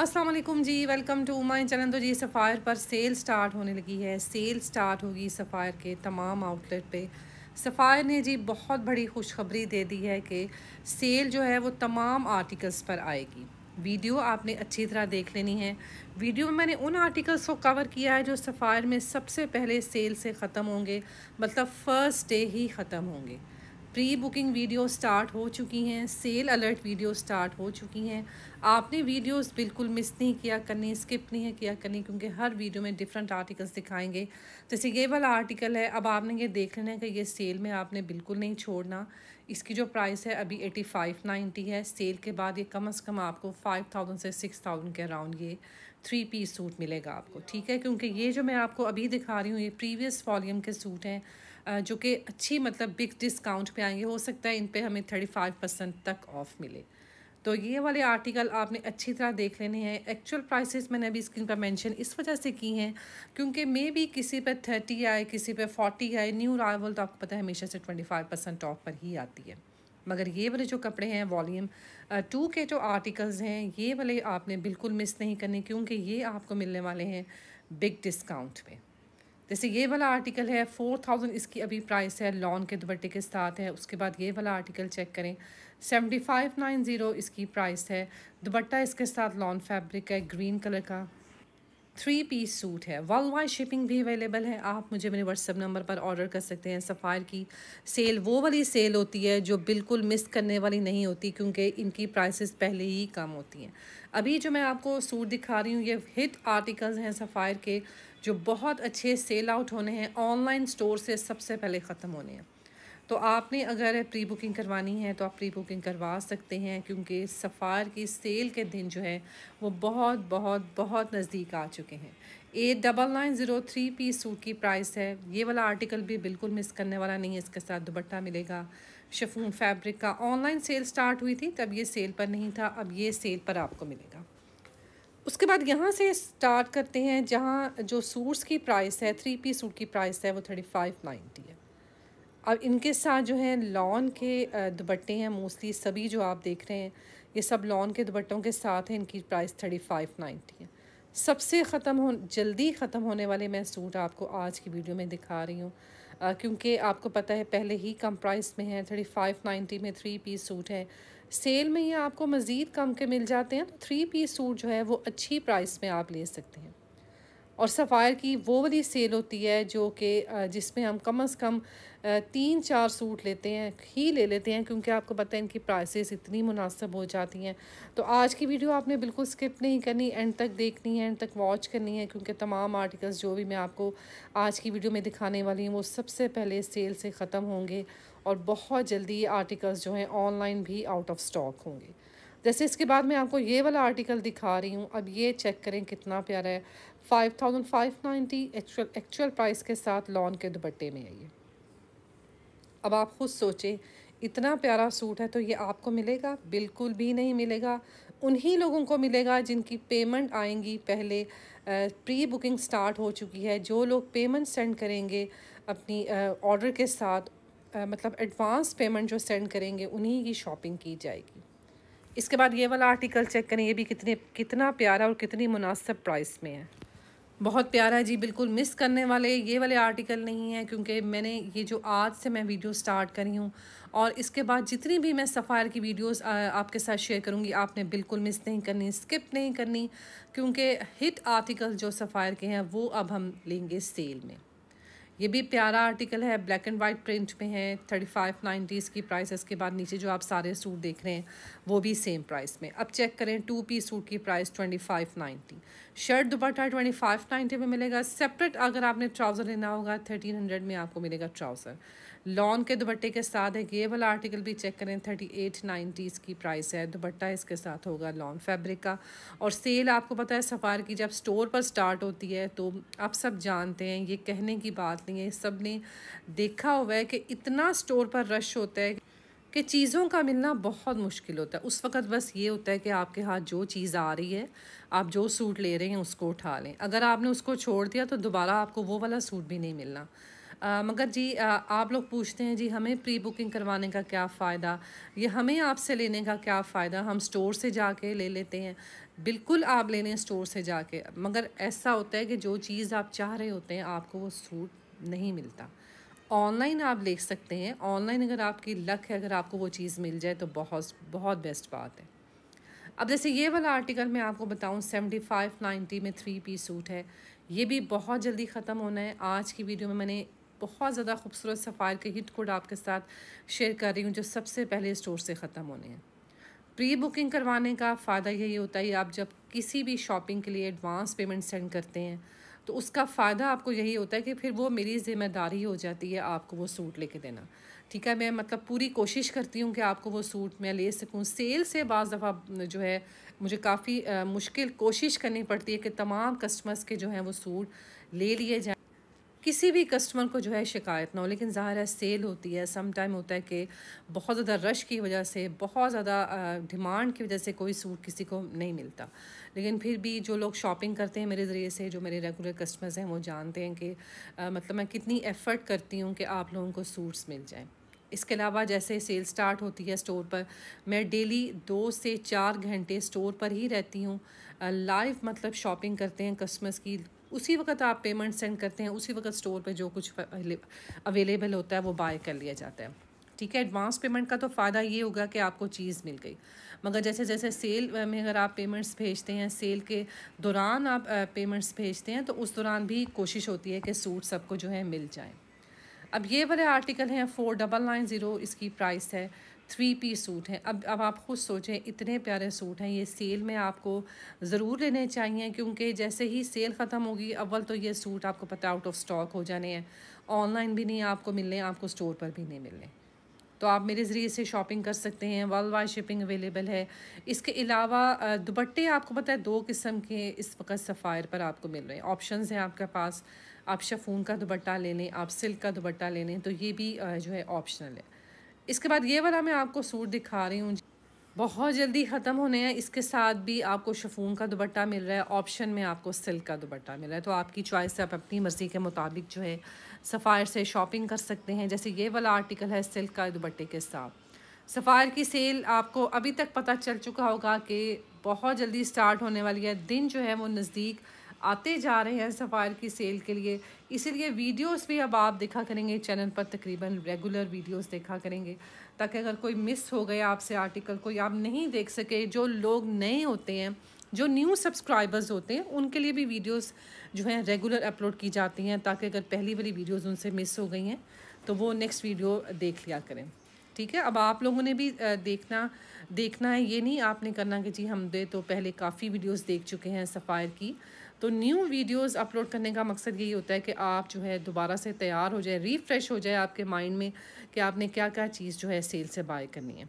Aslam ji welcome to my channel तो जी Sapphire पर सेल स्टार्ट होने लगी है सेल स्टार्ट होगी सफ़ायर के तमाम आउटलेट पे सफ़ायर ने जी बहुत बड़ी खुशखबरी दे दी है कि सेल जो है वो तमाम आर्टिकल्स पर आएगी वीडियो आपने अच्छी तरह देख लेनी है वीडियो में मैंने उन आर्टिकल्स को कवर किया है जो सफ़ायर में सबसे पहले सेल से ख़त्म होंगे मतलब फ़र्स्ट डे ही ख़त्म होंगे प्री बुकिंग वीडियो स्टार्ट हो चुकी हैं सेल अलर्ट वीडियो स्टार्ट हो चुकी हैं आपने वीडियोस बिल्कुल मिस नहीं किया करनी स्किप नहीं है किया करनी क्योंकि हर वीडियो में डिफरेंट आर्टिकल्स दिखाएंगे जैसे तो ये वाला आर्टिकल है अब आपने ये देख लेना है कि ये सेल में आपने बिल्कुल नहीं छोड़ना इसकी जो प्राइस है अभी एटी फाइव नाइन्टी है सेल के बाद ये कम अज़ कम आपको फाइव थाउजेंड से सिक्स थाउजेंड के अराउंड ये थ्री पीस सूट मिलेगा आपको ठीक है क्योंकि ये जो मैं आपको अभी दिखा रही हूँ ये प्रीवियस वॉल्यूम के सूट हैं जो कि अच्छी मतलब बिग डिस्काउंट पे आएंगे हो सकता है इन पे हमें थर्टी फाइव परसेंट तक ऑफ मिले तो ये वाले आर्टिकल आपने अच्छी तरह देख लेने हैं एक्चुअल प्राइसेस मैंने अभी स्क्रीन पर मेंशन इस वजह से की हैं क्योंकि मे भी किसी पर थर्टी आए किसी पर फोर्टी आए न्यू रावल तो आपको पता है हमेशा से ट्वेंटी फाइव परसेंट ऑफ पर ही आती है मगर ये वाले जो कपड़े हैं वॉल्यूम टू के जो आर्टिकल्स हैं ये वाले आपने बिल्कुल मिस नहीं करने क्योंकि ये आपको मिलने वाले हैं बिग डिस्काउंट पे जैसे ये वाला आर्टिकल है फोर थाउजेंड इसकी अभी प्राइस है लॉन के दुपट्टे के साथ है उसके बाद ये वाला आर्टिकल चेक करें सेवेंटी फाइव नाइन ज़ीरो इसकी प्राइस है दुपट्टा इसके साथ लॉन फैब्रिक है ग्रीन कलर का थ्री पीस सूट है वर्ल्ड वाइड शिपिंग भी अवेलेबल है आप मुझे मेरे व्हाट्सअप नंबर पर ऑर्डर कर सकते हैं सफ़ायर की सेल वो वाली सेल होती है जो बिल्कुल मिस करने वाली नहीं होती क्योंकि इनकी प्राइसेस पहले ही कम होती हैं अभी जो मैं आपको सूट दिखा रही हूँ ये हिट आर्टिकल्स हैं सफ़ायर के जो बहुत अच्छे सेल आउट होने हैं ऑनलाइन स्टोर से सबसे पहले ख़त्म होने हैं तो आपने अगर प्री बुकिंग करवानी है तो आप प्री बुकिंग करवा सकते हैं क्योंकि सफ़ार की सेल के दिन जो है वो बहुत बहुत बहुत नज़दीक आ चुके हैं eight double nine zero three P suit की प्राइस है ये वाला आर्टिकल भी बिल्कुल मिस करने वाला नहीं है इसके साथ दुबट्टा मिलेगा शफून फैब्रिक का ऑनलाइन सेल स्टार्ट हुई थी तब ये सेल पर नहीं था अब ये सेल पर आपको मिलेगा उसके बाद यहाँ से स्टार्ट करते हैं जहाँ जो सूट्स की प्राइस है थ्री पी सूट की प्राइस है वो थर्टी फाइव नाइन्टी है अब इनके साथ जो है लॉन के दुपट्टे हैं मोस्टली सभी जो आप देख रहे हैं ये सब लॉन के दुपट्टों के साथ हैं इनकी प्राइस थर्टी फाइव नाइन्टी है सबसे ख़त्म हो जल्दी ख़त्म होने वाले मैं सूट आपको आज की वीडियो में दिखा रही हूँ क्योंकि आपको पता है पहले ही कम प्राइस में है थर्टी फाइव नाइन्टी में थ्री पीस सूट है सेल में ये आपको मज़ीद कम के मिल जाते हैं तो थ्री पीस सूट जो है वो अच्छी प्राइस में आप ले सकते हैं और सफ़ायर की वो वाली सेल होती है जो कि जिसमें हम कम अज़ कम तीन चार सूट लेते हैं ही ले लेते हैं क्योंकि आपको पता है इनकी प्राइसेस इतनी मुनासब हो जाती हैं तो आज की वीडियो आपने बिल्कुल स्किप नहीं करनी एंड तक देखनी है एंड तक वॉच करनी है क्योंकि तमाम आर्टिकल्स जो भी मैं आपको आज की वीडियो में दिखाने वाली हूँ वो सबसे पहले सेल से ख़त्म होंगे और बहुत जल्दी आर्टिकल्स जो हैं ऑनलाइन भी आउट ऑफ स्टॉक होंगे जैसे इसके बाद मैं आपको ये वाला आर्टिकल दिखा रही हूँ अब ये चेक करें कितना प्यारा है five thousand five ninety actual actual price के साथ लॉन के दुपट्टे में आइए अब आप खुद सोचें इतना प्यारा सूट है तो ये आपको मिलेगा बिल्कुल भी नहीं मिलेगा उन्हीं लोगों को मिलेगा जिनकी पेमेंट आएंगी पहले प्री बुकिंग स्टार्ट हो चुकी है जो लोग पेमेंट सेंड करेंगे अपनी ऑर्डर के साथ आ, मतलब एडवांस पेमेंट जो सेंड करेंगे उन्हीं की शॉपिंग की जाएगी इसके बाद ये वाला आर्टिकल चेक करें ये भी कितने कितना प्यारा और कितनी मुनासिब प्राइस में है बहुत प्यारा है जी बिल्कुल मिस करने वाले ये वाले आर्टिकल नहीं हैं क्योंकि मैंने ये जो आज से मैं वीडियो स्टार्ट करी हूँ और इसके बाद जितनी भी मैं सफ़ायर की वीडियोस आपके साथ शेयर करूँगी आपने बिल्कुल मिस नहीं करनी स्किप नहीं करनी क्योंकि हिट आर्टिकल जो सफ़ायर के हैं वो अब हम लेंगे सेल में ये भी प्यारा आर्टिकल है ब्लैक एंड वाइट प्रिंट में है थर्टी फाइव नाइन्टीज़ की प्राइस इसके बाद नीचे जो आप सारे सूट देख रहे हैं वो भी सेम प्राइस में अब चेक करें टू पी सूट की price twenty five ninety shirt दुपट्टा ट्वेंटी फाइव नाइन्टी में मिलेगा सेपरेट अगर आपने ट्राउज़र लेना होगा थर्टीन हंड्रेड में आपको मिलेगा ट्राउज़र लॉन के दुपट्टे के साथ एक ये वाला आर्टिकल भी चेक करें थर्टी एट नाइन्टी इसकी प्राइस है दुपट्टा इसके साथ होगा लॉन फैब्रिक का और सेल आपको पता है सफ़ार की जब स्टोर पर स्टार्ट होती है तो आप सब जानते हैं ये कहने की बात नहीं है सब ने देखा हुआ है कि इतना स्टोर पर रश होता है कि चीज़ों का मिलना बहुत मुश्किल होता है उस वक़्त बस ये होता है कि आपके हाथ जो चीज़ आ रही है आप जो सूट ले रहे हैं उसको उठा लें अगर आपने उसको छोड़ दिया तो दोबारा आपको वो वाला सूट भी नहीं मिलना आ, मगर जी आ, आप लोग पूछते हैं जी हमें प्री बुकिंग करवाने का क्या फ़ायदा या हमें आपसे लेने का क्या फ़ायदा हम स्टोर से जाके ले लेते हैं बिल्कुल आप ले लें स्टोर से जाके मगर ऐसा होता है कि जो चीज़ आप चाह रहे होते हैं आपको वो सूट नहीं मिलता ऑनलाइन आप ले सकते हैं ऑनलाइन अगर आपकी लक है अगर आपको वो चीज़ मिल जाए तो बहुत बहुत बेस्ट बात है अब जैसे ये वाला आर्टिकल मैं आपको बताऊँ सेवेंटी फाइव नाइन्टी में थ्री पी सूट है ये भी बहुत जल्दी ख़त्म होना है आज की वीडियो में मैंने बहुत ज़्यादा खूबसूरत सफ़ार के हिट कोड आपके साथ शेयर कर रही हूँ जो सबसे पहले स्टोर से ख़त्म होने हैं प्री बुकिंग करवाने का फ़ायदा यही होता है आप जब किसी भी शॉपिंग के लिए एडवांस पेमेंट सेंड करते हैं तो उसका फ़ायदा आपको यही होता है कि फिर वो मेरी ज़िम्मेदारी हो जाती है आपको वो सूट लेके देना ठीक है मैं मतलब पूरी कोशिश करती हूँ कि आपको वो सूट मैं ले सकूँ सेल से बज़ दफ़ा जो है मुझे काफ़ी मुश्किल कोशिश करनी पड़ती है कि तमाम कस्टमर्स के जो हैं वो सूट ले लिए जाए किसी भी कस्टमर को जो है शिकायत ना हो लेकिन ज़ाहिर है सेल होती है सम टाइम होता है कि बहुत ज़्यादा रश की वजह से बहुत ज़्यादा डिमांड की वजह से कोई सूट किसी को नहीं मिलता लेकिन फिर भी जो लोग शॉपिंग करते हैं मेरे ज़रिए से जो मेरे रेगुलर कस्टमर्स हैं वो जानते हैं कि आ, मतलब मैं कितनी एफ़र्ट करती हूँ कि आप लोगों को सूट्स मिल जाएँ इसके अलावा जैसे सेल स्टार्ट होती है स्टोर पर मैं डेली दो से चार घंटे स्टोर पर ही रहती हूँ लाइव मतलब शॉपिंग करते हैं कस्टमर्स की उसी वक्त आप पेमेंट सेंड करते हैं उसी वक्त स्टोर पे जो कुछ अवेलेबल होता है वो बाय कर लिया जाता है ठीक है एडवांस पेमेंट का तो फ़ायदा ये होगा कि आपको चीज़ मिल गई मगर जैसे जैसे सेल में अगर आप पेमेंट्स भेजते हैं सेल के दौरान आप पेमेंट्स भेजते हैं तो उस दौरान भी कोशिश होती है कि सूट सबको जो है मिल जाए अब ये वाले आर्टिकल हैं फोर डबल नाइन ज़ीरो इसकी प्राइस है थ्री पी सूट हैं अब अब आप खुद सोचें इतने प्यारे सूट हैं ये सेल में आपको ज़रूर लेने चाहिए क्योंकि जैसे ही सेल ख़त्म होगी अव्वल तो ये सूट आपको पता है आउट ऑफ स्टॉक हो जाने हैं ऑनलाइन भी नहीं आपको मिलने आपको स्टोर पर भी नहीं मिलने तो आप मेरे ज़रिए से शॉपिंग कर सकते हैं वर्ल्ड वाइड शिपिंग अवेलेबल है इसके अलावा दुपट्टे आपको पता है दो किस्म के इस वक्त सफ़ायर पर आपको मिल रहे हैं ऑप्शन हैं आपके पास आप शफून का दुपट्टा ले लें आप सिल्क का दुपट्टा ले लें तो ये भी जो है ऑप्शनल है इसके बाद ये वाला मैं आपको सूट दिखा रही हूँ बहुत जल्दी ख़त्म होने हैं इसके साथ भी आपको शफून का दुपट्टा मिल रहा है ऑप्शन में आपको सिल्क का दुपट्टा मिल रहा है तो आपकी चॉइस से आप अपनी मर्ज़ी के मुताबिक जो है सफ़ायर से शॉपिंग कर सकते हैं जैसे ये वाला आर्टिकल है सिल्क का दुपट्टे के साथ सफ़ायर की सेल आपको अभी तक पता चल चुका होगा कि बहुत जल्दी स्टार्ट होने वाली है दिन जो है वो नज़दीक आते जा रहे हैं सफ़ायर की सेल के लिए इसीलिए वीडियोस भी अब आप देखा करेंगे चैनल पर तकरीबन रेगुलर वीडियोस देखा करेंगे ताकि अगर कोई मिस हो गया आपसे आर्टिकल कोई आप नहीं देख सके जो लोग नए होते हैं जो न्यू सब्सक्राइबर्स होते हैं उनके लिए भी वीडियोस जो हैं रेगुलर अपलोड की जाती हैं ताकि अगर पहली बड़ी वीडियोस उनसे मिस हो गई हैं तो वो नेक्स्ट वीडियो देख लिया करें ठीक है अब आप लोगों ने भी देखना देखना है ये नहीं आपने करना कि जी हम दे तो पहले काफ़ी वीडियोस देख चुके हैं सफ़ायर की तो न्यू वीडियोस अपलोड करने का मकसद यही होता है कि आप जो है दोबारा से तैयार हो जाए रिफ़्रेश हो जाए आपके माइंड में कि आपने क्या क्या चीज़ जो है सेल से बाय करनी है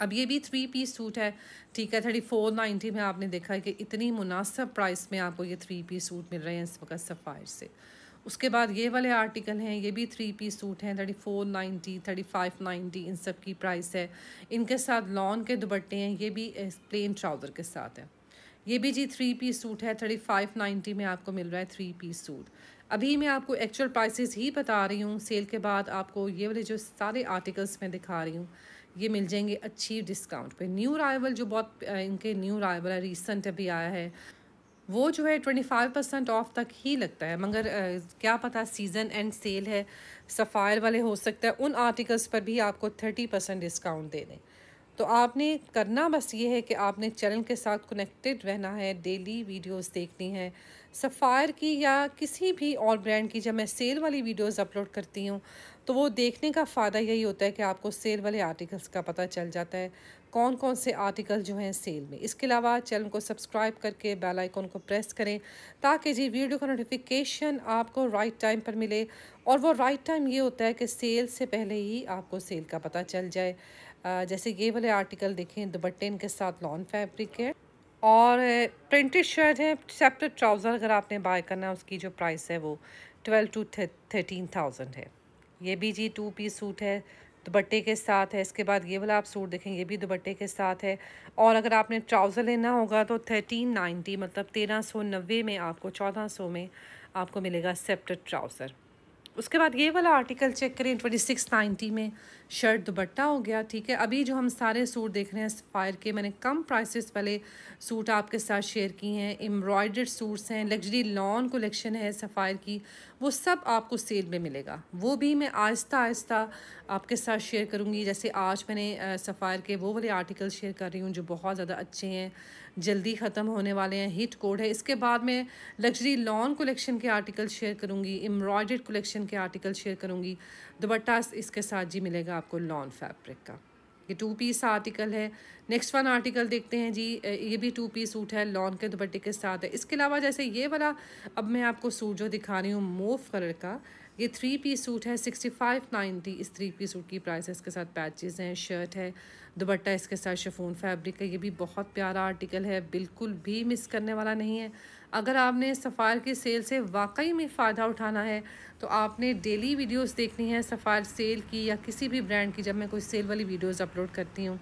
अब ये भी थ्री पीस सूट है ठीक है थर्टी फोर नाइन्टी में आपने देखा है कि इतनी मुनासब प्राइस में आपको ये थ्री पीस सूट मिल रहे हैं इस वक्त सफ़ायर से उसके बाद ये वाले आर्टिकल हैं ये भी थ्री पीस सूट हैं thirty four ninety thirty five ninety इन सब की प्राइस है इनके साथ लॉन के दुपट्टे हैं ये भी प्लेन ट्राउज़र के साथ है ये भी जी थ्री पीस सूट है थर्टी फाइव नाइन्टी में आपको मिल रहा है थ्री पीस सूट अभी मैं आपको एक्चुअल प्राइसेस ही बता रही हूँ सेल के बाद आपको ये वाले जो सारे आर्टिकल्स मैं दिखा रही हूँ ये मिल जाएंगे अच्छी डिस्काउंट पे न्यू राइवल जो बहुत इनके न्यू राइवल है रिसेंट अभी आया है वो जो है ट्वेंटी फाइव परसेंट ऑफ तक ही लगता है मगर आ, क्या पता सीज़न एंड सेल है सफ़ायर वाले हो सकता है उन आर्टिकल्स पर भी आपको थर्टी परसेंट डिस्काउंट दे दें तो आपने करना बस ये है कि आपने चैनल के साथ कनेक्टेड रहना है डेली वीडियोस देखनी है सफ़ायर की या किसी भी और ब्रांड की जब मैं सेल वाली वीडियोस अपलोड करती हूँ तो वो देखने का फ़ायदा यही होता है कि आपको सेल वाले आर्टिकल्स का पता चल जाता है कौन कौन से आर्टिकल जो हैं सेल में इसके अलावा चैनल को सब्सक्राइब करके बेल को प्रेस करें ताकि जी वीडियो का नोटिफिकेशन आपको राइट टाइम पर मिले और वो राइट टाइम ये होता है कि सेल से पहले ही आपको सेल का पता चल जाए जैसे ये वाले आर्टिकल देखें दुपट्टे इनके साथ लॉन फैब्रिक है और प्रिंटेड शर्ट है सेपरेट ट्राउज़र अगर आपने बाय करना है उसकी जो प्राइस है वो ट्वेल्व टू थर्टीन थाउजेंड है ये भी जी टू पीस सूट है दुपट्टे के साथ है इसके बाद ये वाला आप सूट देखें ये भी दुपट्टे के साथ है और अगर आपने ट्राउज़र लेना होगा तो थर्टीन नाइन्टी मतलब तेरह सौ नब्बे में आपको चौदह सौ में आपको मिलेगा सेपरेट ट्राउज़र उसके बाद ये वाला आर्टिकल चेक करें ट्वेंटी सिक्स नाइन्टी में शर्ट दुबट्टा हो गया ठीक है अभी जो हम सारे सूट देख रहे हैं स्पायर के मैंने कम प्राइसेस वाले सूट आपके साथ शेयर किए हैं एम्ब्रॉयडर्ड सूट्स हैं लग्जरी लॉन कलेक्शन है सफ़ायर की वो सब आपको सेल में मिलेगा वो भी मैं आहिस्ता आहिस्ता आपके साथ शेयर करूँगी जैसे आज मैंने सफ़ायर के वो वाले आर्टिकल शेयर कर रही हूँ जो बहुत ज़्यादा अच्छे हैं जल्दी ख़त्म होने वाले हैं हिट कोड है इसके बाद मैं लग्जरी लॉन कलेक्शन के आर्टिकल शेयर करूँगी एम्ब्रॉयडर्ड कलेक्शन के आर्टिकल शेयर करूँगी दुपट्टा इसके साथ जी मिलेगा आपको लॉन फैब्रिक का ये टू पीस आर्टिकल है नेक्स्ट वन आर्टिकल देखते हैं जी ये भी टू पीस सूट है लॉन के दुपट्टे के साथ है इसके अलावा जैसे ये वाला अब मैं आपको सूट जो दिखा रही हूँ मोव कलर का ये थ्री पीस सूट है सिक्सटी फाइव नाइन्टी इस थ्री पीस सूट की प्राइस है इसके साथ पैचेज हैं शर्ट है दुपट्टा इसके साथ शफून फैब्रिक है ये भी बहुत प्यारा आर्टिकल है बिल्कुल भी मिस करने वाला नहीं है अगर आपने सफ़ार की सेल से वाकई में फ़ायदा उठाना है तो आपने डेली वीडियोस देखनी है सफ़ार सेल की या किसी भी ब्रांड की जब मैं कोई सेल वाली वीडियोस अपलोड करती हूँ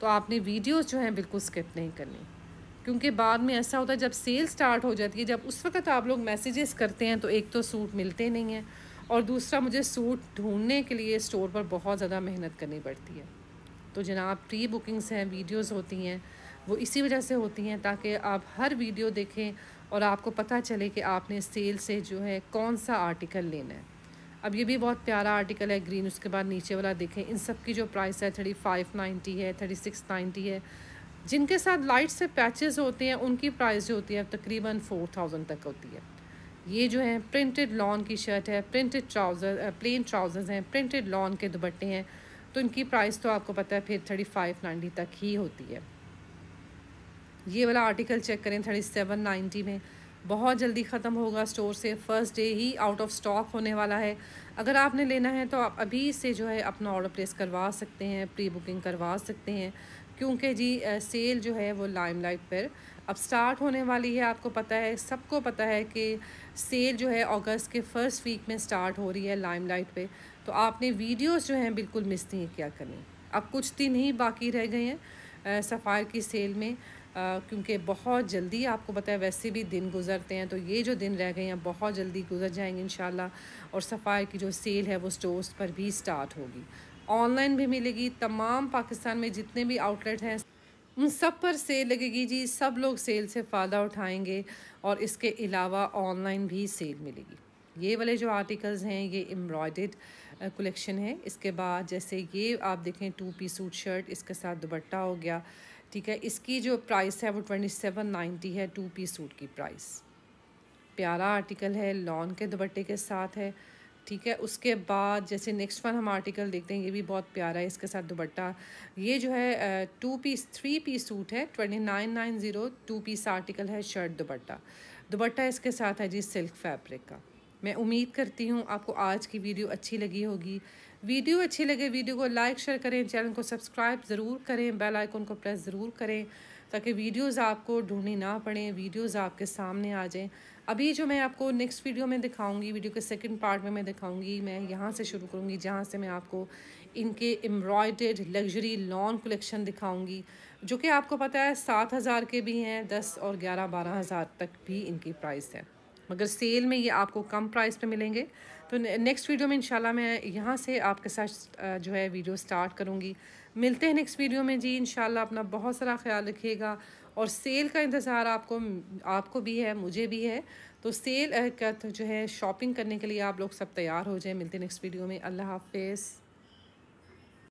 तो आपने वीडियोस जो हैं बिल्कुल स्किप नहीं करनी क्योंकि बाद में ऐसा होता है जब सेल स्टार्ट हो जाती है जब उस वक्त आप लोग मैसेजेस करते हैं तो एक तो सूट मिलते नहीं हैं और दूसरा मुझे सूट ढूंढने के लिए स्टोर पर बहुत ज़्यादा मेहनत करनी पड़ती है तो जनाब प्री बुकिंग्स हैं वीडियोज़ होती हैं वो इसी वजह से होती हैं ताकि आप हर वीडियो देखें और आपको पता चले कि आपने सेल से जो है कौन सा आर्टिकल लेना है अब ये भी बहुत प्यारा आर्टिकल है ग्रीन उसके बाद नीचे वाला देखें इन सब की जो प्राइस है थर्टी फाइव नाइन्टी है थर्टी सिक्स नाइन्टी है जिनके साथ लाइट से पैचेस होते हैं उनकी प्राइस जो होती है तकरीबन फोर थाउजेंड तक होती है ये जो है प्रिंटेड लॉन की शर्ट है प्रिंटेड ट्राउज़र प्लेन ट्राउज़र्स हैं प्रिंटेड लॉन के दुपट्टे हैं तो इनकी प्राइस तो आपको पता है फिर थर्टी फाइव नाइन्टी तक ही होती है ये वाला आर्टिकल चेक करें थर्टी सेवन नाइन्टी में बहुत जल्दी ख़त्म होगा स्टोर से फर्स्ट डे ही आउट ऑफ स्टॉक होने वाला है अगर आपने लेना है तो आप अभी से जो है अपना ऑर्डर प्लेस करवा सकते हैं प्री बुकिंग करवा सकते हैं क्योंकि जी सेल जो है वो लाइमलाइट पर अब स्टार्ट होने वाली है आपको पता है सबको पता है कि सेल जो है अगस्त के फ़र्स्ट वीक में स्टार्ट हो रही है लाइमलाइट पे तो आपने वीडियोस जो हैं बिल्कुल मिस नहीं किया करें अब कुछ दिन ही बाकी रह गए हैं सफ़ार की सेल में क्योंकि बहुत जल्दी आपको पता है वैसे भी दिन गुजरते हैं तो ये जो दिन रह गए हैं बहुत जल्दी गुजर जाएंगे इन और सफाई की जो सेल है वो स्टोर्स पर भी स्टार्ट होगी ऑनलाइन भी मिलेगी तमाम पाकिस्तान में जितने भी आउटलेट हैं उन सब पर सेल लगेगी जी सब लोग सेल से फ़ायदा उठाएंगे और इसके अलावा ऑनलाइन भी सेल मिलेगी ये वाले जो आर्टिकल्स हैं ये एम्ब्रॉयड कलेक्शन है इसके बाद जैसे ये आप देखें टू पी सूट शर्ट इसके साथ दुबट्टा हो गया ठीक है इसकी जो प्राइस है वो ट्वेंटी सेवन नाइन्टी है टू पी सूट की प्राइस प्यारा आर्टिकल है लॉन के दुपट्टे के साथ है ठीक है उसके बाद जैसे नेक्स्ट वन हम आर्टिकल देखते हैं ये भी बहुत प्यारा है इसके साथ दुपट्टा ये जो है two piece three piece suit है twenty nine nine zero two piece article है शर्ट दुपट्टा दुपट्टा इसके साथ है जी सिल्क फैब्रिक का मैं उम्मीद करती हूँ आपको आज की वीडियो अच्छी लगी होगी वीडियो अच्छी लगे वीडियो को लाइक शेयर करें चैनल को सब्सक्राइब ज़रूर करें बेल आइकन को प्रेस ज़रूर करें ताकि वीडियोस आपको ढूंढनी ना पड़े वीडियोस आपके सामने आ जाएं अभी जो मैं आपको नेक्स्ट वीडियो में दिखाऊंगी वीडियो के सेकंड पार्ट में मैं दिखाऊंगी मैं यहाँ से शुरू करूँगी जहाँ से मैं आपको इनके एम्ब्रॉयडेड लग्जरी लॉन कलेक्शन दिखाऊँगी जो कि आपको पता है सात हज़ार के भी हैं दस और ग्यारह बारह हज़ार तक भी इनकी प्राइस है मगर सेल में ये आपको कम प्राइस पे मिलेंगे तो नेक्स्ट वीडियो में इंशाल्लाह मैं यहाँ से आपके साथ जो है वीडियो स्टार्ट करूँगी मिलते हैं नेक्स्ट वीडियो में जी इंशाल्लाह अपना बहुत सारा ख्याल रखिएगा और सेल का इंतज़ार आपको आपको भी है मुझे भी है तो सेल का तो जो है शॉपिंग करने के लिए आप लोग सब तैयार हो जाए मिलते हैं नेक्स्ट वीडियो में अल्लाह हाफिज़